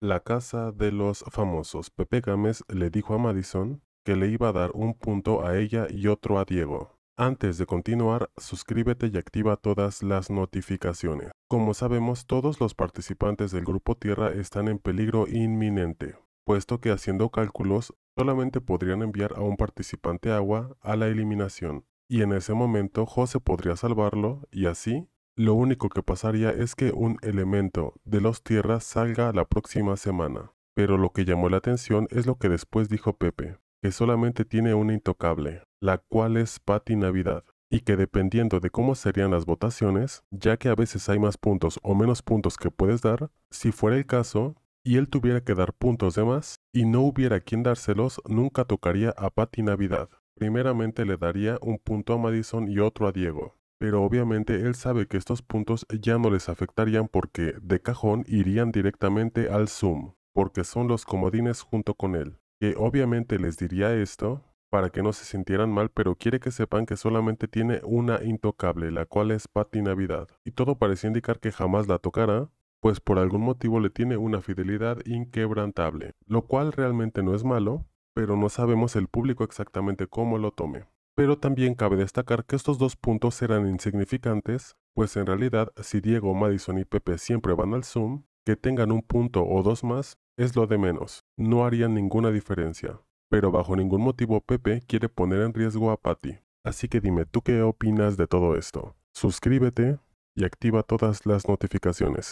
La casa de los famosos Pepe Gámez le dijo a Madison que le iba a dar un punto a ella y otro a Diego. Antes de continuar, suscríbete y activa todas las notificaciones. Como sabemos, todos los participantes del grupo Tierra están en peligro inminente, puesto que haciendo cálculos solamente podrían enviar a un participante agua a la eliminación, y en ese momento José podría salvarlo y así lo único que pasaría es que un elemento de los tierras salga la próxima semana. Pero lo que llamó la atención es lo que después dijo Pepe, que solamente tiene una intocable, la cual es Patty Navidad, y que dependiendo de cómo serían las votaciones, ya que a veces hay más puntos o menos puntos que puedes dar, si fuera el caso, y él tuviera que dar puntos de más, y no hubiera quien dárselos, nunca tocaría a Patty Navidad. Primeramente le daría un punto a Madison y otro a Diego, pero obviamente él sabe que estos puntos ya no les afectarían porque de cajón irían directamente al Zoom, porque son los comodines junto con él, que obviamente les diría esto para que no se sintieran mal, pero quiere que sepan que solamente tiene una intocable, la cual es Patty Navidad, y todo parecía indicar que jamás la tocará, pues por algún motivo le tiene una fidelidad inquebrantable, lo cual realmente no es malo, pero no sabemos el público exactamente cómo lo tome pero también cabe destacar que estos dos puntos eran insignificantes, pues en realidad si Diego, Madison y Pepe siempre van al Zoom, que tengan un punto o dos más es lo de menos, no harían ninguna diferencia. Pero bajo ningún motivo Pepe quiere poner en riesgo a Patty. Así que dime tú qué opinas de todo esto. Suscríbete y activa todas las notificaciones.